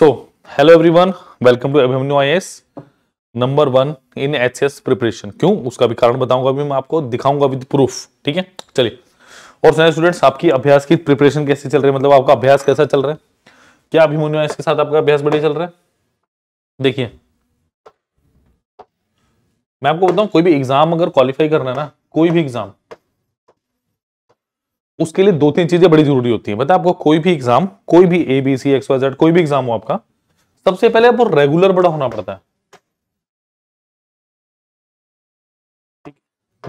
So, hello everyone, welcome to Abhimanyu IS. Number one in H S preparation क्यों उसका भी कारण बताऊंगा अभी मैं आपको दिखाऊंगा विद प्रूफ ठीक है चलिए और सारे स्टूडेंट्स आपकी अभ्यास की प्रिपरेशन कैसे चल रही है मतलब आपका अभ्यास कैसा चल रहा है क्या अभिमन्यु आयस के साथ आपका अभ्यास बढ़िया चल रहा है देखिए मैं आपको बताऊं कोई भी एग्जाम अगर क्वालिफाई करना है ना कोई भी एग्जाम उसके लिए दो तीन चीजें बड़ी जरूरी होती है आपको कोई भी एग्जाम कोई भी A B C X Y Z कोई भी एग्जाम हो आपका सबसे पहले आपको रेगुलर बड़ा होना पड़ता है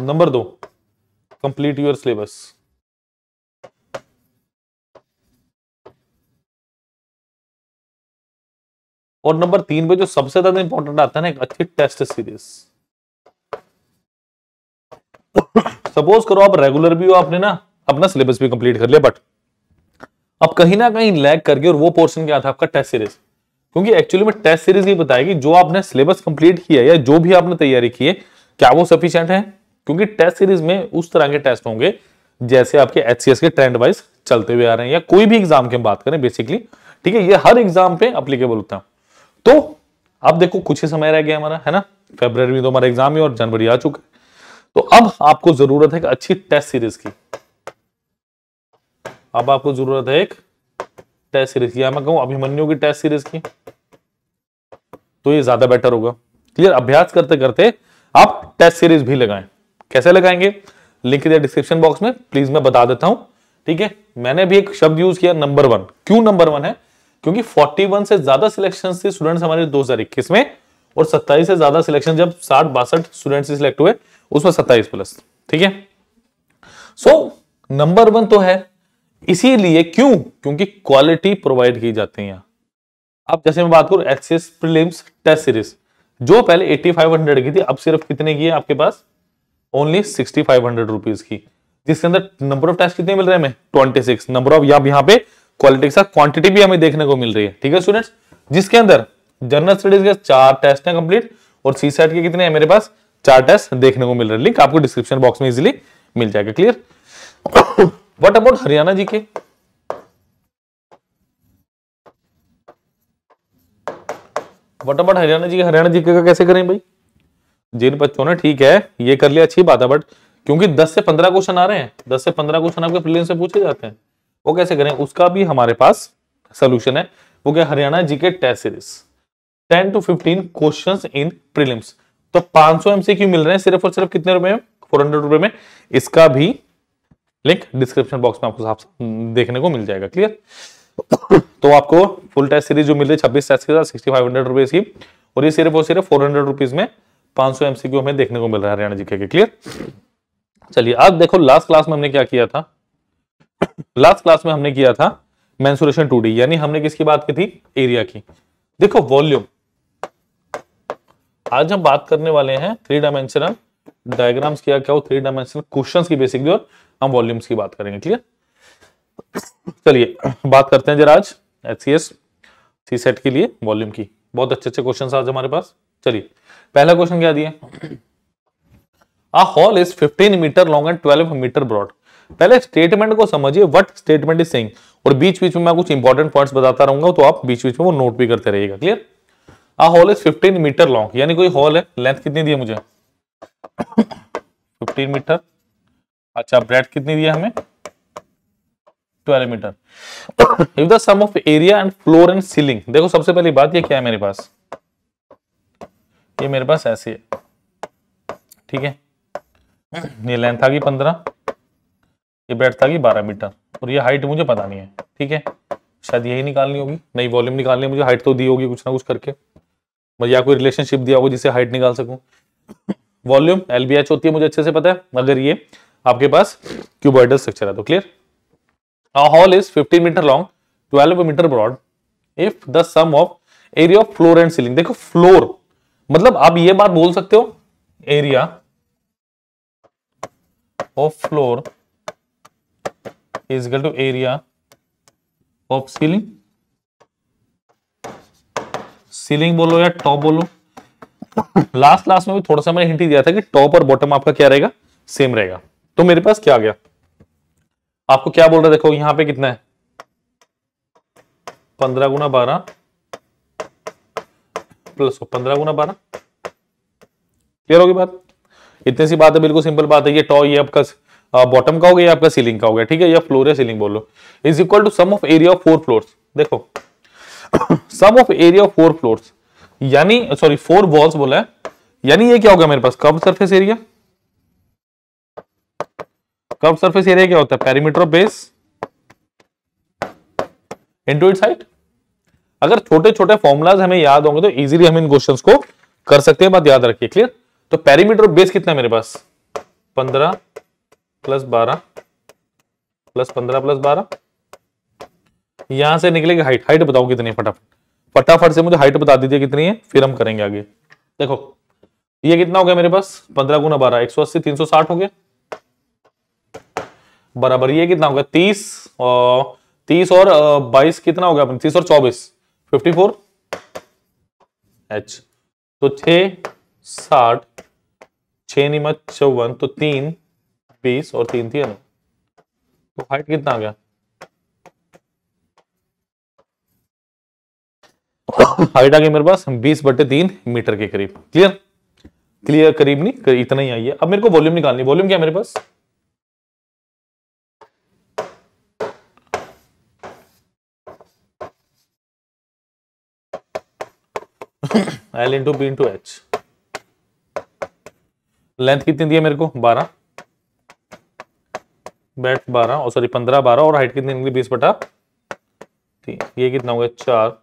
नंबर दो कंप्लीट यूर सिलेबस और नंबर तीन पे जो सबसे ज्यादा इंपॉर्टेंट आता है ना एक अच्छी टेस्ट सीरीज सपोज करो आप रेगुलर भी हो आपने ना अपना सिलेबस भी कंप्लीट कर लिया बट अब कहीं ना कहीं लैग करके और वो पोर्शन क्या था आपका टेस्ट सीरीज क्योंकि एक्चुअली में टेस्ट सीरीज ये बताएगी जो आपने सिलेबस कंप्लीट किया या जो भी आपने तैयारी की है क्या वो सफिशियंट है क्योंकि टेस्ट सीरीज में उस तरह के टेस्ट होंगे जैसे आपके एच के ट्रेंड वाइज चलते हुए आ रहे हैं या कोई भी एग्जाम की हम बात करें बेसिकली ठीक है ये हर एग्जाम पे अप्लीकेबल होता है तो अब देखो कुछ ही समय रह गया हमारा है ना फेबर में तो हमारा एग्जाम ही और जनवरी आ चुका है तो अब आपको जरूरत है कि अच्छी टेस्ट सीरीज की अब आपको जरूरत है एक टेस्ट सीरीज की या मैं कहूं अभिमन्यु की टेस्ट सीरीज की तो ये ज्यादा बेटर होगा क्लियर अभ्यास करते करते आप टेस्ट सीरीज भी लगाएं कैसे लगाएंगे लिंक दिया डिस्क्रिप्शन बॉक्स में प्लीज मैं बता देता हूं ठीक है मैंने भी एक शब्द यूज किया नंबर वन क्यों नंबर वन है क्योंकि 41 से ज्यादा सिलेक्शन थे स्टूडेंट्स हमारे 2021 में और 27 से ज्यादा सिलेक्शन जब साठ बासठ स्टूडेंट सिलेक्ट हुए उसमें 27 प्लस ठीक है सो नंबर वन तो है इसीलिए क्यों क्योंकि क्वालिटी प्रोवाइड की जाती है अब जैसे मैं बात करूं एक्सेस प्रीलिम्स टेस्ट सीरीज जो पहले 8500 की थी अब सिर्फ कितने की है आपके पास ओनली 6500 फाइव रुपीज की जिसके अंदर नंबर ऑफ टेस्ट कितने मिल रहे हैं ट्वेंटी सिक्स नंबर ऑफ यहाँ यहाँ पे क्वालिटी के साथ क्वांटिटी भी हमें देखने को मिल रही है ठीक है स्टूडेंट्स जिसके अंदर जनरल स्टडीज के चार टेस्ट हैं कंप्लीट और सी सेट के कितने हैं मेरे पास चार टेस्ट देखने को मिल रहे हैं लिंक आपको डिस्क्रिप्शन बॉक्स में इजिली मिल जाएगा क्लियर व्हाट अबाउट हरियाणा जी के वट अबाउट हरियाणा जी हरियाणा जी का कैसे करें भाई जिन बच्चों ने ठीक है ये कर लिया अच्छी बात है बट क्योंकि 10 से 15 क्वेश्चन आ रहे हैं 10 से 15 क्वेश्चन आपके प्रिलिम से पूछे जाते हैं वो कैसे करें उसका भी हमारे पास सोल्यूशन है वो क्या हरियाणा जी के test series 10 to 15 questions in prelims तो 500 एमसीक्यू मिल रहे हैं सिर्फ और सिर्फ कितने रुपए में फोर हंड्रेड रुपए में इसका भी लिंक डिस्क्रिप्शन बॉक्स में आपको देखने को मिल जाएगा क्लियर तो आपको फुल टेस्ट सीरीज जो मिल रही है छब्बीस टेस्ट के साथ सिक्सटी फाइव हंड्रेड रुपीज की और ये सिर्फ और सिर्फ फोर हंड्रेड रुपीज में पांच सौ एमसीक्यू हमें देखने को मिल रहा है हरियाणा जीके के क्लियर चलिए आज देखो लास्ट क्लास में हमने क्या किया था लास्ट क्लास में हमने किया था मैंसुरेशन टू यानी हमने किसकी बात की थी एरिया की देखो वॉल्यूम आज हम बात करने वाले हैं थ्री डायमेंशनल डायग्राम्स किया क्या हो थ्री डायमेंशनल क्वेश्चंस की बेसिकली और हम वॉल्यूम्स की बात करेंगे क्लियर चलिए बात करते हैं जरा आज एच सी एस सी सेट के लिए वॉल्यूम की बहुत अच्छे अच्छे क्वेश्चन आज हमारे पास चलिए पहला क्वेश्चन क्या दिए a hall is fifteen metre long and twelve metre broad पहले स्टेटमेंट को समझिए व्हाट स्टेटमेंट इज सेइंग और बीच बीच में मैं कुछ इंपॉर्टेंट पॉइंट्स बताता रहूंगा तो आप बीच बीच में वो नोट भी करते रहिएगा clear a hall is 15 metre long यानी कोई हॉल है लेंथ कितनी दी है मुझे फिफ्टीन मीटर अच्छा ब्रेड कितनी दिया हमें 12 metre if the sum of area and floor and ceiling देखो सबसे पहली बात ये क्या है मेरे पास ये मेरे पास ऐसे है ठीक है ये लेंथ आ गई पंद्रह ये ब्रेड था कि बारह मीटर और ये हाइट मुझे पता नहीं है ठीक है शायद यही निकालनी होगी नई वॉल्यूम निकालनी मुझे हाइट तो दी होगी कुछ ना कुछ करके या कोई रिलेशनशिप दिया होगा जिसे हाइट निकाल सकूं वॉल्यूम एलबीएच होती है मुझे अच्छे से पता है अगर ये आपके पास क्यूबॉइडल स्ट्रक्चर है तो clear hall is 15 metre long 12 metre broad if the sum of area of floor and ceiling देखो फ्लोर मतलब आप ये बात बोल सकते हो area of floor is to area of ceiling ceiling बोलो या टॉप बोलो लास्ट लास्ट में भी थोड़ा सा मैंने हिंट दिया था कि टॉप और बॉटम आपका क्या रहेगा सेम रहेगा तो मेरे पास क्या आ गया आपको क्या बोल रहा है देखो यहां पे कितना है पंद्रह गुना बारह प्लस पंद्रह गुना बारह क्लियर होगी बात इतनी सी बात है बिल्कुल सिंपल बात है ये टॉय ये आपका बॉटम का हो गया आपका सीलिंग का हो गया ठीक है या फ्लोर या सीलिंग बोलो is equal to sum of area of four floors देखो sum of area of four floors यानी सॉरी फोर बॉल्स बोला है यानी ये क्या होगा मेरे पास कब सरफेस एरिया कब सरफेस एरिया क्या होता है perimeter of base into it side अगर छोटे छोटे फॉर्मुलाज हमें याद होंगे तो इजीली हम इन क्वेश्चंस को कर सकते हैं बात याद रखिए क्लियर तो पेरीमीटर ऑफ बेस कितना है मेरे पास पंद्रह प्लस बारह प्लस पंद्रह प्लस बारह यहां से निकलेगी हाइट हाइट बताओ कितनी फटाफट फटाफट से मुझे हाइट बता दीजिए कितनी है फिर हम करेंगे आगे देखो ये कितना हो गया मेरे पास पंद्रह गुना बारह एक सौ अस्सी तीन सौ साठ हो गया बराबर ये कितना हो गया तीस और तीस और बाईस कितना हो गया अपन तीस और चौबीस फिफ्टी फोर एच तो छ साठ छ नीमा चौवन तो तीन बीस और तीन थी तो हाइट कितना आ गया हाइट आ गई मेरे पास बीस बटे तीन मीटर के करीब क्लियर क्लियर करीब नहीं करीब इतना ही आई है अब मेरे को वॉल्यूम निकालनी वॉल्यूम क्या है मेरे पास L into B into H length कितनी दी है मेरे को बारह बैट बारह और सॉरी पंद्रह बारह और हाइट कितनी निकली बीस बटा ठीक ये कितना हो गया चार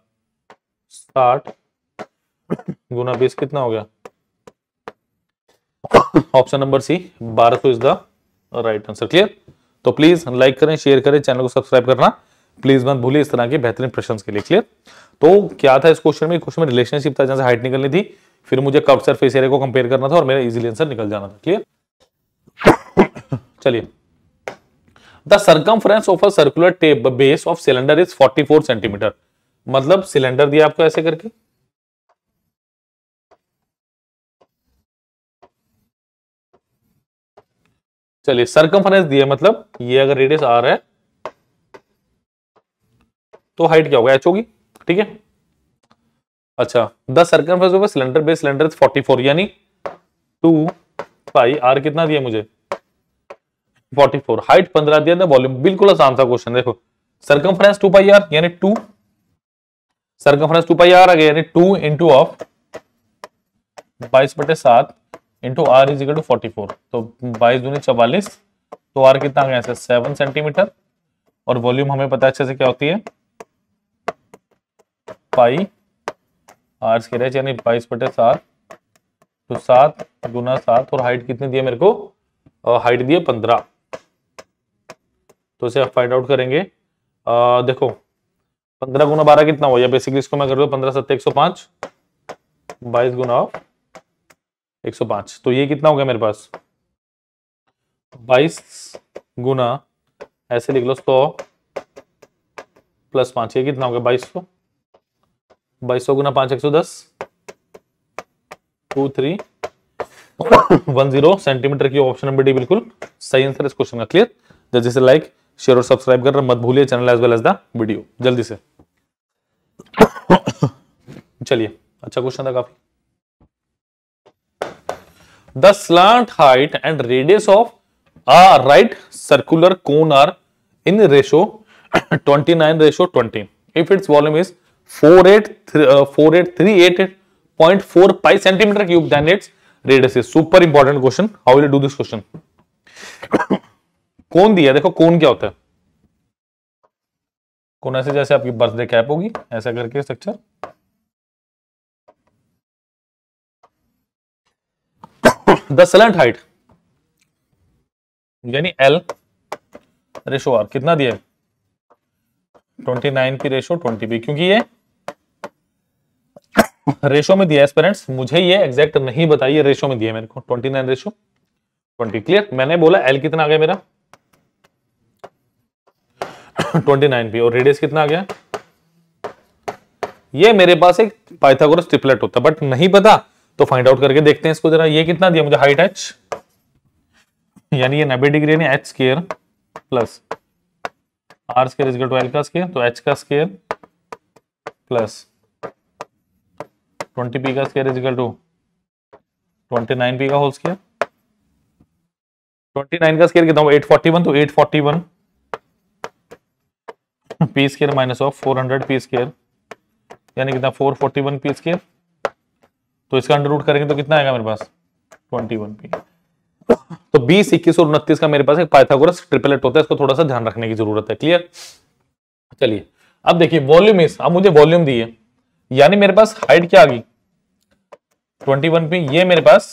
साठ गुना बीस कितना हो गया ऑप्शन नंबर सी बारह सौ is the right answer clear तो प्लीज लाइक करें शेयर करें चैनल को सब्सक्राइब करना प्लीज मत भूलिए इस तरह के बेहतरीन प्रश्न के लिए क्लियर तो क्या था इस क्वेश्चन में क्वेश्चन में रिलेशनशिप था जहां से हाइट निकलनी थी फिर मुझे कब सर फेस एरिया को कंपेयर करना था और मेरा इजिली आंसर निकल जाना था क्लियर चलिए the circum of a circular tape base of cylinder is 44 centimetre मतलब सिलेंडर दिया आपको ऐसे करके चलिए सरकमफ्रेंस दिया मतलब ये अगर रेडियस रहा है तो हाइट क्या होगा एच होगी ठीक है अच्छा the circumference of cylinder base cylinder forty 44 यानी 2 पाई आर कितना दिया मुझे 44 हाइट 15 दिया था वॉल्यूम बिल्कुल आसान था क्वेश्चन देखो सर्कमफ्रेंस 2 पाई आर यानी two circumference two pi R आ गया टू इंटू ऑफ बाईस बटे सात into are is equal to forty four तो बाईस दूनी चवालीस तो आर कितना आ गया सर सेवन सेंटीमीटर और वॉल्यूम हमें पता है अच्छे से क्या होती है पाई आर स्केच यानी बाईस बटे सात तो सात गुना सात और हाइट कितनी दी है मेरे को हाइट दी है पंद्रह तो इसे फाइंड आउट करेंगे आ, देखो पंद्रह गुना बारह कितना हो गया बेसिकली इसको मैं कर पंद्रह सत्तर एक सौ पांच बाईस गुना ऑफ एक सौ पांच तो ये कितना हो गया मेरे पास बाईस गुना ऐसे लिख लो सौ प्लस पांच ये कितना हो गया बाईस सौ बाईस सौ गुना पांच एक सौ दस two three one zero centimetre की ऑप्शन नंबर डी बिल्कुल सही आंसर इस क्वेश्चन का क्लियर जैसे लाइक शेयर और सब्सक्राइब रहे मत भूलिए channel as well as the video जल्दी से चलिए अच्छा क्वेश्चन था काफी the slant height and radius of a right circular cone are in ratio 29 ratio 20 if its volume is 48388.4 pi centimetre cube then its radius is super important question how will do this question कौन दिया देखो कौन क्या होता है कौन ऐसे जैसे आपकी बर्थडे कैप होगी ऐसा करके स्ट्रक्चर द सलेंट हाइट यानी एल रेशो आर कितना दिया twenty nine P ratio twenty P क्योंकि ये रेशो में दिया पेरेंट्स मुझे ये एग्जैक्ट नहीं बताइए रेशो में दिया मेरे को twenty nine ratio twenty clear मैंने बोला एल कितना आ गया मेरा ट्वेंटी नाइन पी और रेडियस कितना आ गया ये मेरे पास एक पाइथागोरस ट्रिपलेट होता बट नहीं पता तो फाइंड आउट करके देखते हैं इसको जरा ये कितना दिया मुझे हाइट एच यानी ये नब्बे डिग्री यानी H square plus R square is twelve का स्केयर तो एच का स्केयर प्लस ट्वेंटी पी का square equal to twenty nine P का होल स्केयर ट्वेंटी नाइन का स्केयर कितना एट फोर्टी वन तो eight forty one P square minus of four hundred P square यानी कितना four forty one P square तो इसका under root करेंगे तो कितना आएगा मेरे पास ट्वेंटी वन पी तो बीस इक्कीस और उनतीस का मेरे पास एक पाइथागोरस ट्रिपलेट होता है इसको थोड़ा सा ध्यान रखने की जरूरत है क्लियर चलिए अब देखिए वॉल्यूम इस अब मुझे वॉल्यूम दिए यानी मेरे पास हाइट क्या आ गई ट्वेंटी वन पी ये मेरे पास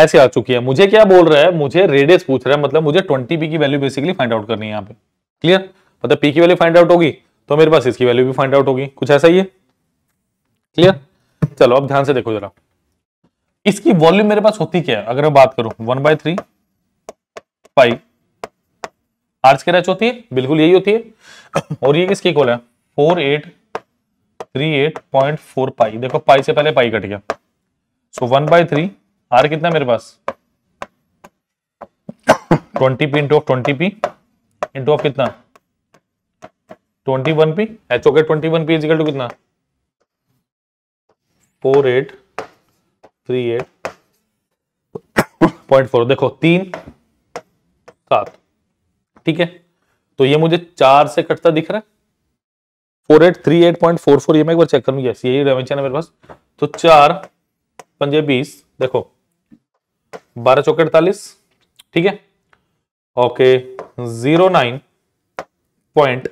ऐसे आ चुकी है मुझे क्या बोल रहा है मुझे रेडियस पूछ रहा है मतलब मुझे ट्वेंटी पी की वैल्यू बेसिकली फाइंड आउट करनी है यहाँ पे क्लियर मतलब पी की वैल्यू फाइंड आउट होगी तो मेरे पास इसकी वैल्यू भी फाइंड आउट होगी कुछ ऐसा ही है क्लियर चलो अब ध्यान से देखो जरा इसकी वॉल्यूम मेरे पास होती क्या है अगर मैं बात करूं one by three five R के रच होती है बिल्कुल यही होती है और ये किसकी कॉल है four eight three eight point four pi देखो पाई से पहले पाई कट गया so one by three R कितना मेरे पास twenty P into of twenty P into of कितना twenty one P H okay twenty one P equal to कितना four eight three eight point four देखो तीन सात ठीक है तो ये मुझे चार से कटता दिख रहा है four eight three eight point four four ये मैं एक बार चेक करूंगी यस यही डायमेंशन है मेरे पास तो चार पंजे बीस देखो बारह चौके अड़तालीस ठीक है okay zero nine point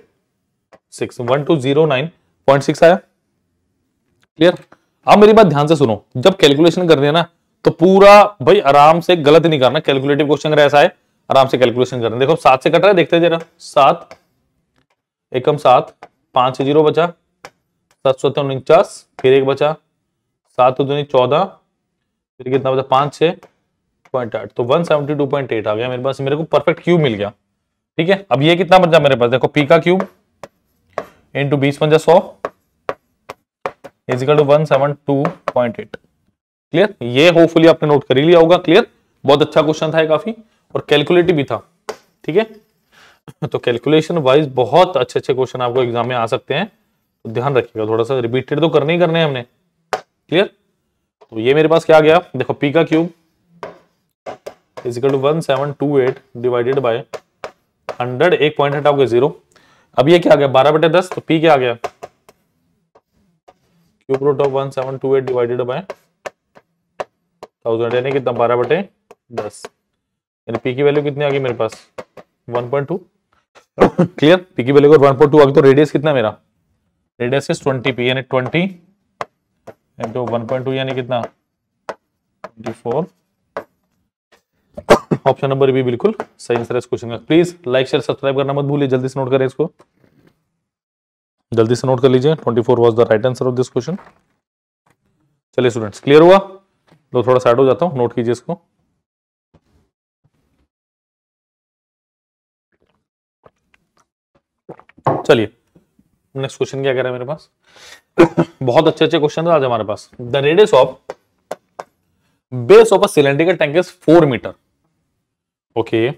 six one two zero nine point six आया क्लियर आप मेरी बात ध्यान से सुनो जब कैलकुलेशन करते हैं ना तो पूरा भाई आराम से गलत नहीं करना कैलकुलेटिव क्वेश्चन अगर ऐसा है आराम से कैलकुलेशन करना देखो सात से कट रहा है देखते जरा सात एकम सात पांच जीरो बचा सात सौ उनचास फिर एक बचा सात दूनी चौदह फिर कितना बचा पांच छह पॉइंट आठ तो one seventy two point eight आ गया मेरे पास मेरे को परफेक्ट क्यूब मिल गया ठीक है अब ये कितना बचा मेरे पास देखो पी का क्यूब इंटू बीस पंजा सौ is equal to one seven two point eight clear ये होपफुली आपने नोट कर ही लिया होगा क्लियर बहुत अच्छा क्वेश्चन था काफी और कैलकुलेटिव भी था ठीक है तो कैलकुलेशन वाइज बहुत अच्छे अच्छे क्वेश्चन आपको एग्जाम में आ सकते हैं तो ध्यान रखिएगा थोड़ा सा रिपीटेड तो करने ही करने हैं हमने क्लियर तो ये मेरे पास क्या गया देखो पी का cube is equal to one seven two eight divided by hundred एक पॉइंट हटाओगे जीरो अब ये क्या आ गया बारह बटे दस तो पी क्या आ गया cube root of one seven two eight divided by thousand यानी कितना बारह बटे दस यानी पी की वैल्यू कितनी आ गई मेरे पास one point two clear p की वैल्यू वन पॉइंट टू तो रेडियस कितना मेरा रेडियस इज ट्वेंटी पी यानी twenty into one point two यानी कितना ट्वेंटी फोर ऑप्शन नंबर भी बिल्कुल सही आंसर है इस क्वेश्चन का प्लीज लाइक शेयर सब्सक्राइब करना मत भूलिए जल्दी से नोट करें इसको जल्दी से नोट कर लीजिए 24 four was the right answer of this question चलिए स्टूडेंट्स क्लियर हुआ लो थोड़ा साइड हो जाता हूँ नोट कीजिए इसको चलिए नेक्स्ट क्वेश्चन क्या कह रहा है मेरे पास बहुत अच्छे अच्छे क्वेश्चन आज हमारे पास the radius of base of a cylindrical tank is four metre okay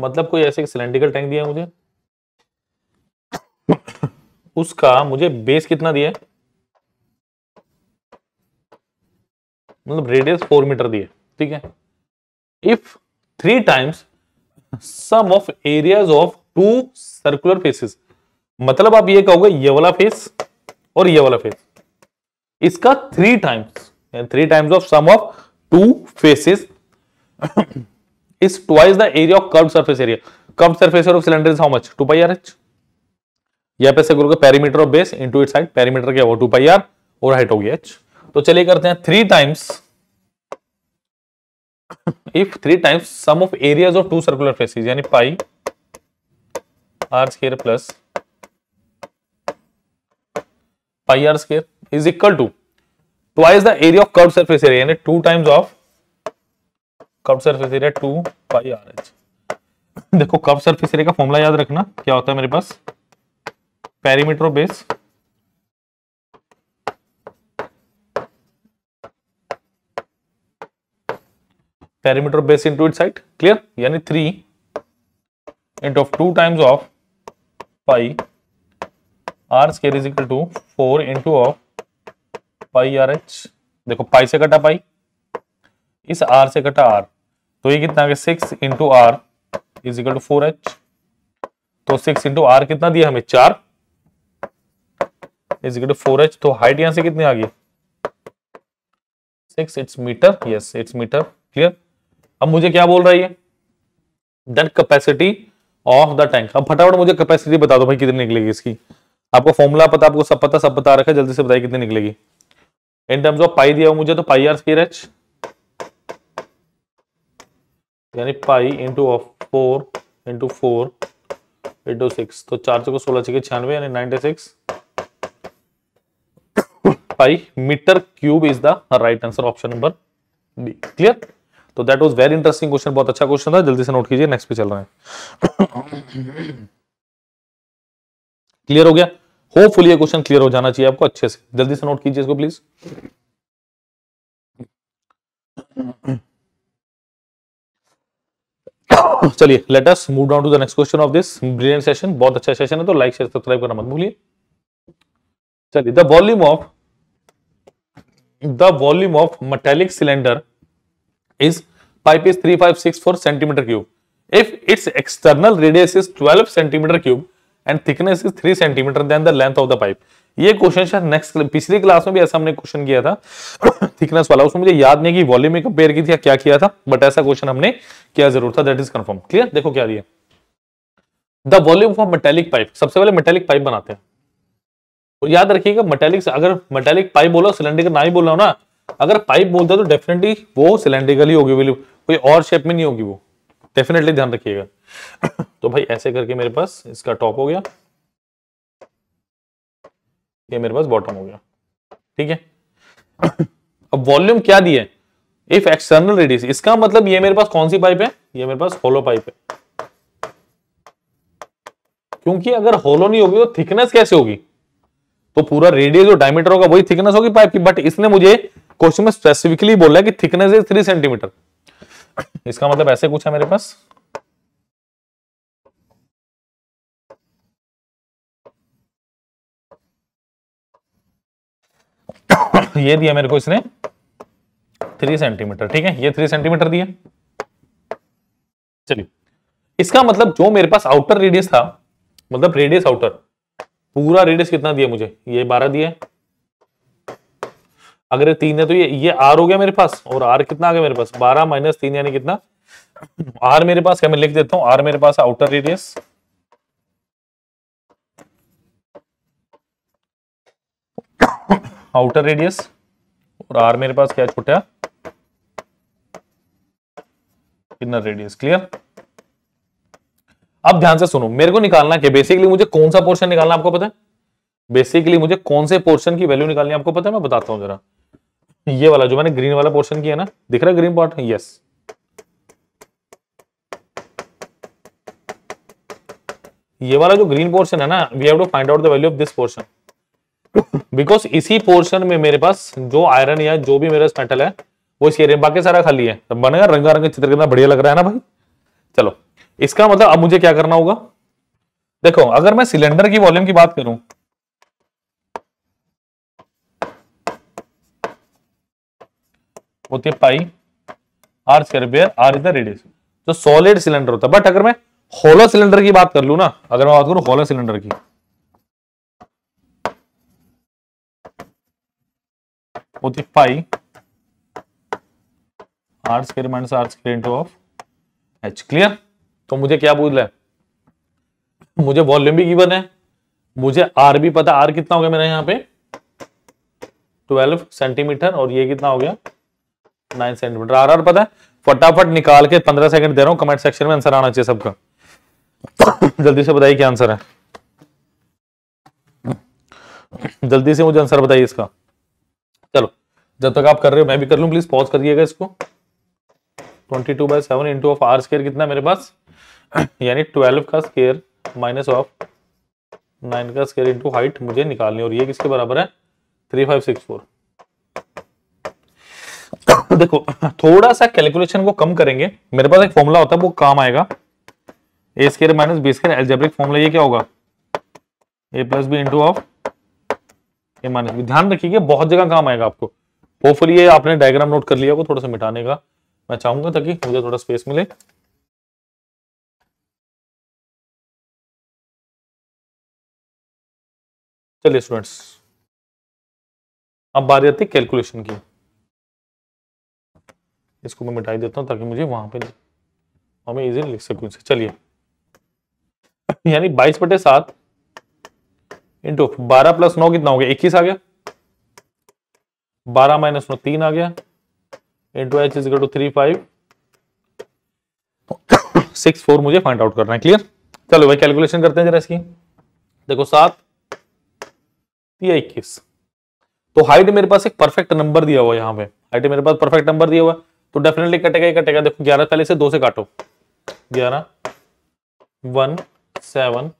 मतलब कोई ऐसे सिलेंड्रिकल टैंक दिया मुझे उसका मुझे बेस कितना दिया मतलब रेडियस फोर मीटर दिए ठीक है if three times sum of areas of two circular faces मतलब आप ये कहोगे ये वाला फेस और ये वाला फेस इसका three times three times of sum of two faces is twice the area of curve surface area curve surface of cylinder is how much two by r h यहाँ पे से करोगे perimeter of base into it side perimeter क्या हुआ two pi r और height होगी h तो चलिए करते हैं three times if three times sum of areas of two circular faces यानी पाई r square plus pi r square is equal to twice the area of curve surface area यानी two times of curve surface area two pi r h देखो curve surface area का formula याद रखना क्या होता है मेरे पास parameter base parameter base into it side clear यानी three into of two times of pi r square is equal to four into of pi r h देखो पाई से कटा पाई इस आर से कटा आर तो ये कितना six into are is equal to four h तो सिक्स इंटू आर कितना दिया हमें चार इजिकल टू फोर एच तो हाइट यहां से कितनी आ गई six it's metre yes it's metre clear अब मुझे क्या बोल रहा है ये कैपेसिटी ऑफ द टैंक अब फटाफट मुझे कैपेसिटी बता दो भाई कितनी निकलेगी इसकी आपको फॉर्मूला पता आपको सब पता सब बता रखा है जल्दी से बताइए कितनी निकलेगी इन टर्म्स ऑफ पाई दिया मुझे तो पाई आर स्क्वायर एच यानी pi into of four into four into six तो चार सौ को सोलह छिके छियानवे यानी ninety six pi metre cube is the right answer option number B clear तो that was very interesting question बहुत अच्छा क्वेश्चन था जल्दी से नोट कीजिए नेक्स्ट पे चल रहे हैं क्लियर हो गया होपफुली ये क्वेश्चन क्लियर हो जाना चाहिए आपको अच्छे से जल्दी से नोट कीजिए इसको प्लीज चलिए let us move down to the next question of this brilliant session बहुत अच्छा सेशन है तो लाइक शेयर सब्सक्राइब करना मत भूलिए चलिए the volume of the volume of the cylinder is pipe is three five six four centimetre cube if its external radius is twelve centimetre cube and thickness is three centimetre then the length of the pipe ये question शायद next पिछली class में भी ऐसा हमने question किया था thickness वाला उसमें मुझे याद नहीं कि वॉल्यूम में कंपेयर की थी या क्या किया था बट ऐसा क्वेश्चन हमने किया जरूर था दैट इज कंफर्म क्लियर देखो क्या दिया the volume of metallic pipe सबसे पहले मेटेलिक पाइप बनाते हैं और याद रखिएगा मेटेलिक अगर मेटेलिक पाइप बोला सिलेंड्रिकल ना ही बोला ना अगर पाइप बोलता है तो डेफिनेटली वो सिलेंड्रिकल ही होगी कोई और शेप में नहीं होगी वो डेफिनेटली ध्यान रखिएगा तो भाई ऐसे करके मेरे पास इसका टॉप हो गया ये मेरे पास बॉटम हो गया ठीक है अब वॉल्यूम क्या दिए इफ एक्सटर्नल रेडियस इसका मतलब ये मेरे पास कौन सी पाइप है ये मेरे पास होलो पाइप है क्योंकि अगर होलो नहीं होगी तो थिकनेस कैसे होगी तो पूरा रेडियस जो डायमीटर होगा वही थिकनेस होगी पाइप की बट इसने मुझे क्वेश्चन में स्पेसिफिकली बोला कि थिकनेस इज थ्री सेंटीमीटर इसका मतलब ऐसे कुछ है मेरे पास ये दिया मेरे को इसने थ्री सेंटीमीटर ठीक है ये थ्री सेंटीमीटर दिया चलिए इसका मतलब जो मेरे पास आउटर रेडियस था मतलब रेडियस आउटर पूरा रेडियस कितना दिया मुझे ये बारह दिया अगर ये तीन है तो ये ये आर हो गया मेरे पास और आर कितना आ गया मेरे पास बारह माइनस तीन यानी कितना आर मेरे पास क्या मैं लिख देता हूं आर मेरे पास आउटर रेडियस आउटर रेडियस और आर मेरे पास क्या छोटा इनर रेडियस क्लियर अब ध्यान से सुनो मेरे को निकालना क्या बेसिकली मुझे कौन सा पोर्शन निकालना आपको पता है बेसिकली मुझे कौन से पोर्शन की वैल्यू निकालनी है आपको पता है मैं बताता हूं जरा ये वाला जो मैंने ग्रीन वाला पोर्शन किया ना दिख रहा है ग्रीन पार्ट यस ये वाला जो ग्रीन पोर्शन है ना we have to find out the value of this portion because इसी पोर्शन में मेरे पास जो आयरन या जो भी मेरा मेटल है वो इस इसके बाकी सारा खाली है तो बनेगा रंगा रंग चित्र कितना बढ़िया लग रहा है ना भाई चलो इसका मतलब अब मुझे क्या करना होगा देखो अगर मैं सिलेंडर की वॉल्यूम की बात करूं होती है pi r square r is the radius जो सॉलिड सिलेंडर होता है बट अगर मैं होलो सिलेंडर की बात कर लू ना अगर मैं बात करूं होलो सिलेंडर की होती है pi r square minus r square into of h clear तो मुझे क्या बोल रहा है मुझे वॉल्यूम भी गिवन है मुझे आर भी पता आर कितना हो गया मेरा यहाँ पे 12 सेंटीमीटर और ये कितना हो गया 9 सेंटीमीटर आर आर पता है फटाफट निकाल के 15 सेकंड दे रहा हूं कमेंट सेक्शन में आंसर आना चाहिए सबका जल्दी से बताइए क्या आंसर है जल्दी से मुझे आंसर बताइए इसका चलो जब तक आप कर रहे हो मैं भी कर लू प्लीज पॉज करिएगा इसको twenty two by seven into of r square कितना मेरे पास यानी ट्वेल्व का स्केयर माइनस ऑफ नाइन का स्केयर इंटू हाइट मुझे निकालनी और ये किसके बराबर है थ्री फाइव सिक्स फोर देखो थोड़ा सा कैलकुलेशन को कम करेंगे मेरे पास एक फॉर्मूला होता है वो काम आएगा a square minus b square algebraic formula ये क्या होगा a plus b into of a minus b ध्यान रखिए बहुत जगह काम आएगा आपको होपफुली ये आपने डायग्राम नोट कर लिया को थोड़ा सा मिटाने का मैं चाहूंगा ताकि मुझे थोड़ा स्पेस मिले चलिए स्टूडेंट्स अब बारी आती कैलकुलेशन की इसको मैं मिटाई देता हूं ताकि मुझे वहां पे हमें इजीली लिख सकूं इसे चलिए यानी बाईस बटे सात इंटू बारह प्लस नौ कितना हो गया इक्कीस आ गया बारह माइनस नौ तीन आ गया into h is two three five six four मुझे फाइंड आउट करना है क्लियर चलो भाई कैलकुलेशन करते हैं जरा इसकी देखो सात या इक्कीस तो हाइट मेरे पास एक परफेक्ट नंबर दिया हुआ यहाँ पे हाइट मेरे पास परफेक्ट नंबर दिया हुआ तो डेफिनेटली कटेगा ही कटेगा देखो ग्यारह पहले से दो से काटो ग्यारह वन सेवन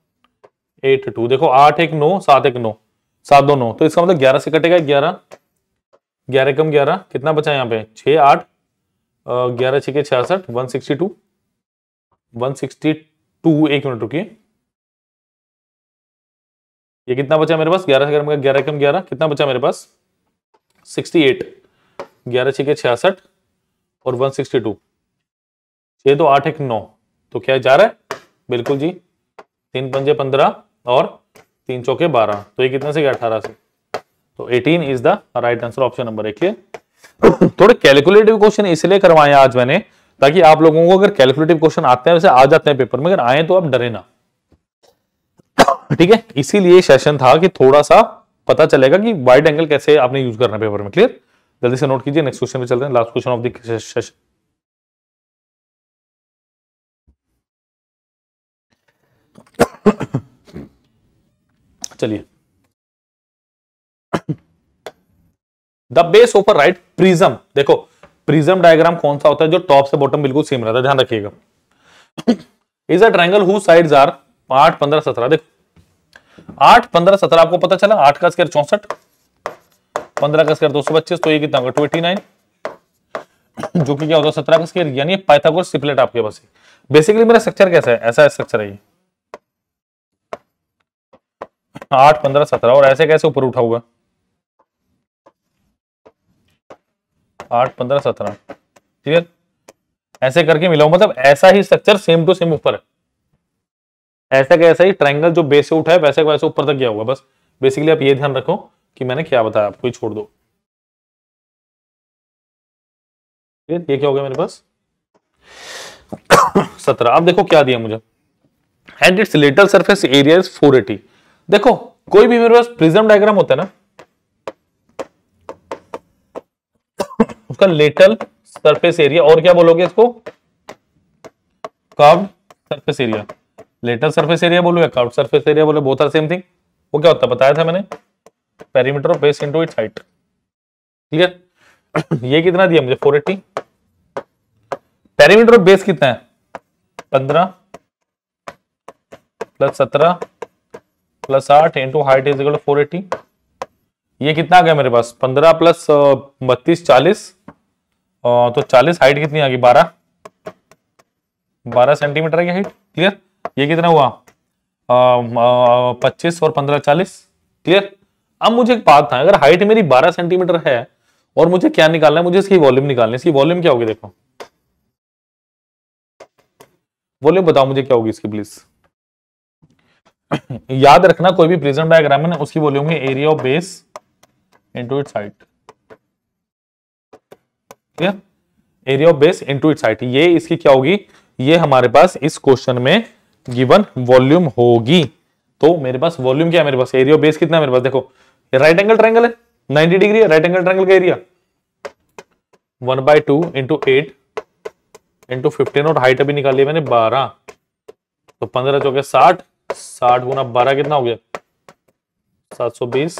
एट टू देखो आठ एक नौ सात एक नौ सात दो नौ तो इसका मतलब ग्यारह से कटेगा ग्यारह ग्यारह कम ग्यारह कितना बचा यहाँ पे छः आठ ग्यारह छः के छियासठ one sixty two one sixty two एक मिनट रुकी ये कितना बचा मेरे पास ग्यारह ग्राम का ग्यारह कम ग्यारह कितना बचा मेरे पास सिक्सटी एट ग्यारह छः के छियासठ और वन सिक्सटी टू छः दो आठ एक नौ तो क्या जा रहा है बिल्कुल जी तीन पंजे पंद्रह और तीन चौके बारह तो ये कितने से गया अठारह से तो eighteen is the right answer option number एक थोड़े कैलकुलेटिव क्वेश्चन इसलिए करवाए आज मैंने ताकि आप लोगों को अगर कैलकुलेटिव क्वेश्चन आते हैं वैसे आ जाते हैं पेपर में अगर आए तो आप डरे ना ठीक है इसीलिए सेशन था कि थोड़ा सा पता चलेगा कि वाइड एंगल कैसे आपने यूज करना पेपर में क्लियर जल्दी से नोट कीजिए नेक्स्ट क्वेश्चन में चलते हैं last question of the session चलिए the base of a right prism देखो प्रिज्म डायग्राम कौन सा होता है जो टॉप से बॉटम बिल्कुल सेम रहता है ध्यान रखिएगा is a triangle who sides are आठ पंद्रह सत्रह देखो आठ पंद्रह सत्रह आपको पता चला आठ का स्क्वायर चौसठ पंद्रह का स्क्वायर दो सौ पच्चीस तो ये कितना होगा ट्वेंटी नाइन जो कि क्या होता है सत्रह का स्क्वायर यानी पाइथागोरस सिपलेट आपके पास है बेसिकली मेरा स्ट्रक्चर कैसा है ऐसा स्ट्रक्चर है ये आठ पंद्रह सत्रह और ऐसे कैसे ऊपर उठा हुआ आठ पंद्रह सत्रह क्लियर ऐसे करके मिलाऊ मतलब ऐसा ही स्ट्रक्चर सेम टू सेम ऊपर है ऐसा कैसा ही ट्राइंगल जो बेस से उठा है वैसे वैसे ऊपर तक गया हुआ बस बेसिकली आप ये ध्यान रखो कि मैंने क्या बताया आपको छोड़ दो ये क्या हो गया मेरे पास सत्रह आप देखो क्या दिया मुझे and its lateral surface area is eighty देखो कोई भी मेरे पास प्रिज्म डायग्राम होता है ना उसका लिटल सरफेस एरिया और क्या बोलोगे इसको curve surface area lateral surface area बोलो या काउट सरफेस एरिया बोलो बोथ आर सेम थिंग वो क्या होता है बताया था मैंने perimeter of base into its height clear ये कितना दिया मुझे four eighty perimeter of base कितना है पंद्रह प्लस सत्रह प्लस आठ into height is equal four eighty ये कितना आ गया मेरे पास पंद्रह प्लस बत्तीस चालीस तो चालीस हाइट कितनी आ गई बारह बारह सेंटीमीटर आ हाइट क्लियर ये कितना हुआ पच्चीस और पंद्रह चालीस क्लियर अब मुझे एक बात था अगर हाइट मेरी बारह सेंटीमीटर है और मुझे क्या निकालना है मुझे इसकी वॉल्यूम निकालना है इसकी वॉल्यूम क्या होगी देखो वॉल्यूम बताओ मुझे क्या होगी इसकी प्लीज याद रखना कोई भी प्रेजेंट डायग्राम है ना उसकी वॉल्यूम है area of base into its height clear area of base into its height ये इसकी क्या होगी ये हमारे पास इस क्वेश्चन में गिवन वॉल्यूम होगी तो मेरे पास वॉल्यूम क्या है मेरे पास एरिया बेस कितना है मेरे पास देखो राइट एंगल ट्रैंगल है नाइनटी डिग्री है राइट एंगल ट्रैंगल का area one by two into eight into fifteen और हाइट अभी निकाली मैंने बारह तो पंद्रह चौके साठ साठ गुना बारह कितना हो गया सात सौ बीस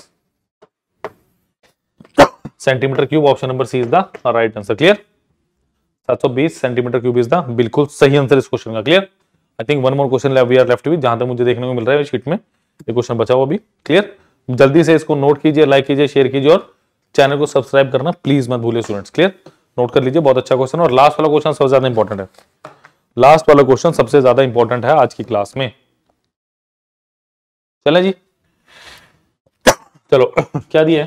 centimetre cube option number C is the right answer clear सात सौ बीस सेंटीमीटर क्यूब इज द बिल्कुल सही आंसर इस क्वेश्चन का clear I think one more question we are left भी जहां तक मुझे देखने को मिल रहा है शीट में ये क्वेश्चन बचा हुआ अभी क्लियर जल्दी से इसको नोट कीजिए लाइक कीजिए शेयर कीजिए और चैनल को सब्सक्राइब करना प्लीज मत भूलिए स्टूडेंट्स क्लियर नोट कर लीजिए बहुत अच्छा क्वेश्चन और लास्ट वाला क्वेश्चन सबसे ज्यादा इंपॉर्टेंट है लास्ट वाला क्वेश्चन सबसे ज्यादा इंपॉर्टेंट है आज की क्लास में चले जी चलो क्या दिया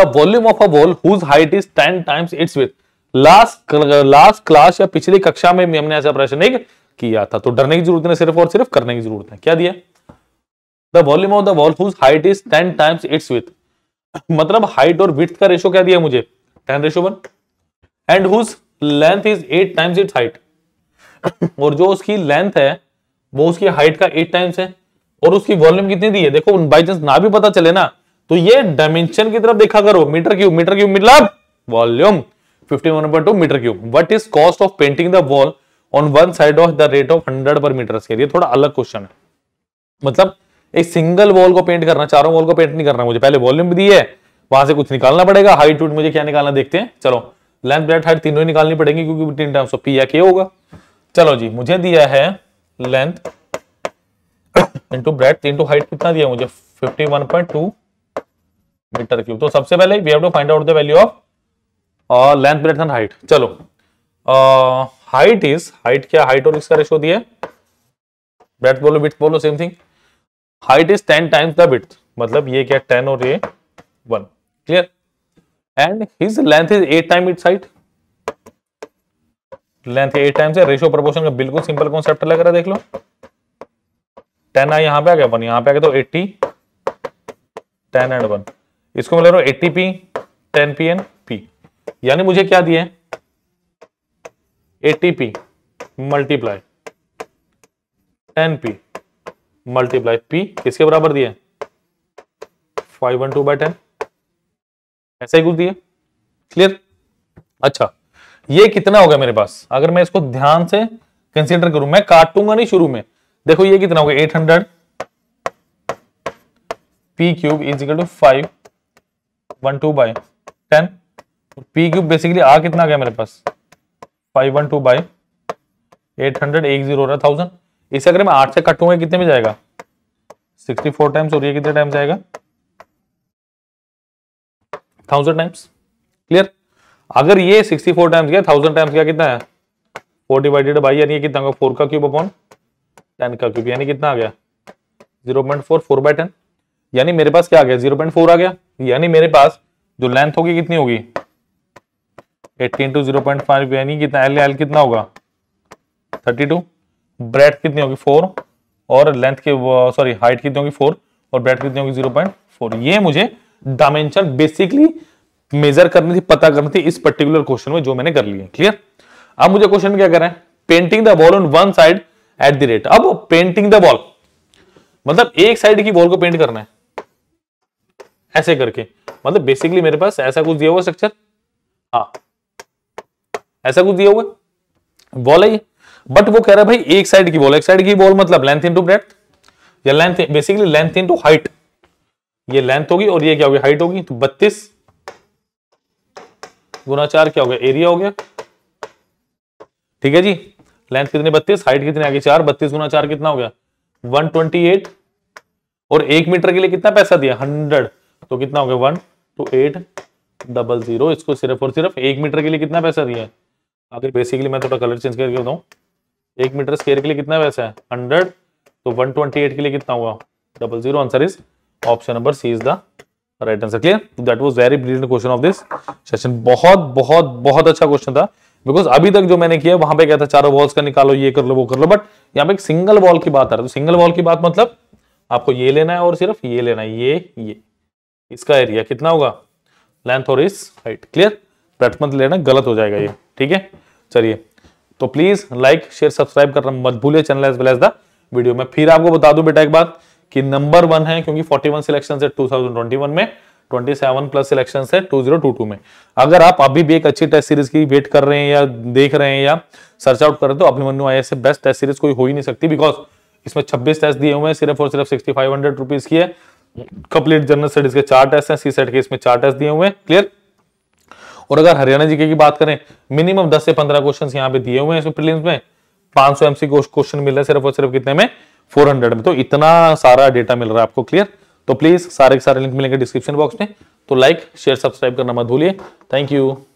the volume of a wall whose height is ten times its width last last class या पिछली कक्षा में हमने ऐसा प्रश्न एक किया था तो डरने की जरूरत नहीं सिर्फ और सिर्फ करने की जरूरत है क्या दिया the volume of the wall whose height is ten times its width मतलब हाइट और विथ का रेशो क्या दिया मुझे ten ratio one and whose length is eight times its height और जो उसकी लेंथ है वो उसकी हाइट का एट टाइम्स है और उसकी वॉल्यूम कितनी दी है देखो बाई चांस ना भी पता चले ना तो ये डायमेंशन की तरफ देखा करो मीटर क्यूब मीटर क्यूब मतलब volume 51.2 metre cube what is cost of painting the wall on one side of the rate of hundred per metre square ये थोड़ा अलग क्वेश्चन है मतलब एक सिंगल वॉल को पेंट करना चारों वॉल को पेंट नहीं करना मुझे पहले वॉल्यूम दी है वहां से कुछ निकालना पड़ेगा हाइट वुट मुझे क्या निकालना देखते हैं चलो लेंथ ब्रेथ हाइट तीनों ही निकालनी पड़ेगी क्योंकि तीन टाइम्स ऑफ पी या के होगा चलो जी मुझे दिया है length into breadth into height कितना दिया मुझे 51.2 मीटर क्यूब तो सबसे पहले we have to find out the value of length breadth and height चलो uh, हाइट इज हाइट क्या हाइट और इसका रेशो दिया ब्रेथ बोलो बिट बोलो same thing height is ten times the width मतलब ये क्या टेन और ये one clear and his length is eight time its height length eight times है रेशियो प्रोपोर्शन का बिल्कुल सिंपल कॉन्सेप्ट लग रहा है देख लो टेन आई यहां पे आ गया वन यहां पे आ गया तो एट्टी टेन एंड वन इसको मैं ले रहा हूं eighty p ten p and p यानी मुझे क्या दिया है eighty p multiply ten p multiply p किसके बराबर दिए five one two by ten ऐसा ही कुछ दिए क्लियर अच्छा ये कितना हो गया मेरे पास अगर मैं इसको ध्यान से कंसीडर करूं मैं काटूंगा नहीं शुरू में देखो ये कितना होगा eight hundred p cube is equal to five one two by ten p cube basically आ कितना गया मेरे पास five one two by eight hundred एक जीरो थाउजेंड इसे अगर मैं आठ से कट हूँ कितने में जाएगा सिक्सटी फोर टाइम्स और ये कितने टाइम्स जाएगा थाउजेंड टाइम्स क्लियर अगर ये सिक्सटी फोर टाइम्स गया थाउजेंड टाइम्स गया कितना है फोर डिवाइडेड बाई यानी कितना होगा फोर का क्यूब अपॉन टेन का क्यूब यानी कितना आ गया zero point four four by ten यानी मेरे पास क्या आ गया जीरो पॉइंट फोर आ गया यानी मेरे पास जो लेंथ होगी कितनी होगी टू जीरो पॉइंट फाइव यानी कितना एल एल कितना होगा थर्टी टू ब्रेथ कितनी होगी फोर और लेंथ के सॉरी हाइट कितनी होगी और ब्रेथ कितनी होगी पॉइंट ये मुझे डायमेंशन बेसिकली मेजर करनी थी पता करनी थी इस पर्टिकुलर क्वेश्चन में जो मैंने कर लिए क्लियर अब मुझे क्वेश्चन क्या करें painting the ball on one side at the rate अब पेंटिंग द बॉल मतलब एक साइड की बॉल को पेंट करना है ऐसे करके मतलब बेसिकली मेरे पास ऐसा कुछ दिया हुआ स्ट्रक्चर हाँ ऐसा कुछ दिया हुआ बॉल है ये बट वो कह रहा है भाई एक साइड की बॉल एक साइड की बॉल मतलब लेंथ इंटू ब्रेथ या length basically length into height ये लेंथ होगी और ये क्या होगी हाइट होगी तो बत्तीस गुना चार क्या हो गया एरिया हो गया ठीक है जी लेंथ कितनी बत्तीस हाइट कितनी आगे चार बत्तीस गुना चार कितना हो गया वन ट्वेंटी एट और एक मीटर के लिए कितना पैसा दिया हंड्रेड तो कितना हो गया one two eight double zero इसको सिर्फ और सिर्फ एक मीटर के लिए कितना पैसा दिया है अगर बेसिकली मैं थोड़ा कलर चेंज करके बताऊँ एक मीटर स्केयर के लिए कितना वैसा है हंड्रेड तो वन ट्वेंटी एट के लिए कितना हुआ double zero answer is option number C is the right answer clear that was very brilliant question of this session बहुत बहुत बहुत अच्छा क्वेश्चन था बिकॉज अभी तक जो मैंने किया वहां पे क्या था चारों बॉल्स का निकालो ये कर लो वो कर लो बट यहाँ पे एक सिंगल बॉल की बात आ रही है तो सिंगल बॉल की बात मतलब आपको ये लेना है और सिर्फ ये लेना है ये ये इसका एरिया कितना होगा लेंथ और इस हाइट क्लियर डट लेना गलत हो जाएगा ये ठीक है चलिए तो प्लीज लाइक शेयर सब्सक्राइब करना मत भूलिए channel as well as the video में फिर आपको बता दूं बेटा एक बात कि नंबर वन है क्योंकि 41 सिलेक्शन है 2021 में 27 प्लस सिलेक्शन है 2022 में अगर आप अभी भी एक अच्छी टेस्ट सीरीज की वेट कर रहे हैं या देख रहे हैं या सर्च आउट कर रहे हैं तो अभिमन्यु आई से बेस्ट टेस्ट सीरीज कोई हो ही नहीं सकती बिकॉज इसमें 26 टेस्ट दिए हुए हैं सिर्फ और सिर्फ सिक्सटी फाइव की है कंप्लीट जनरल स्टडीज के चार टेस्ट हैं सी सेट के इसमें चार टेस्ट दिए हुए हैं क्लियर और अगर हरियाणा जीके की बात करें मिनिमम दस से पंद्रह क्वेश्चन यहाँ पे दिए हुए हैं प्रीलिम्स में 500 सौ एमसी क्वेश्चन मिल रहा है सिर्फ और सिर्फ कितने में 400 में तो इतना सारा डेटा मिल रहा है आपको क्लियर तो प्लीज सारे के सारे लिंक मिलेंगे डिस्क्रिप्शन बॉक्स में तो लाइक शेयर सब्सक्राइब करना मत भूलिए थैंक यू